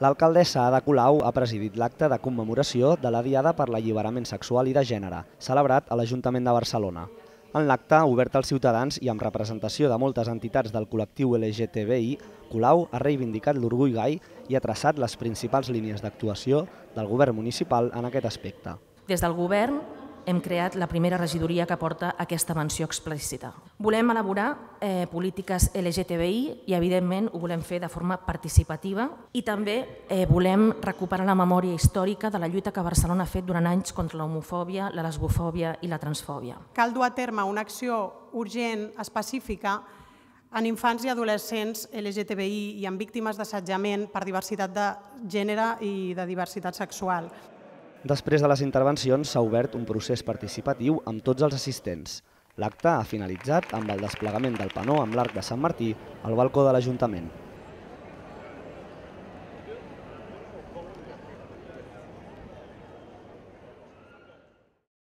L'alcaldessa Ada Colau ha presidit l'acte de commemoració de la Diada per l'Alliberament Sexual i de Gènere, celebrat a l'Ajuntament de Barcelona. En l'acte, obert als ciutadans i amb representació de moltes entitats del col·lectiu LGTBI, Colau ha reivindicat l'orgull gai i ha traçat les principals línies d'actuació del govern municipal en aquest aspecte. Des del govern hem creat la primera regidoria que porta aquesta menció explícita. Volem elaborar eh, polítiques LGTBI i, evidentment, ho volem fer de forma participativa i també eh, volem recuperar la memòria històrica de la lluita que Barcelona ha fet durant anys contra l'homofòbia, la lesbofòbia i la transfòbia. Cal dur a terme una acció urgent, específica, en infants i adolescents LGTBI i en víctimes d'assetjament per diversitat de gènere i de diversitat sexual. Després de les intervencions s'ha obert un procés participatiu amb tots els assistents. L'acte ha finalitzat amb el desplegament del panó amb l'arc de Sant Martí al balcó de l'Ajuntament.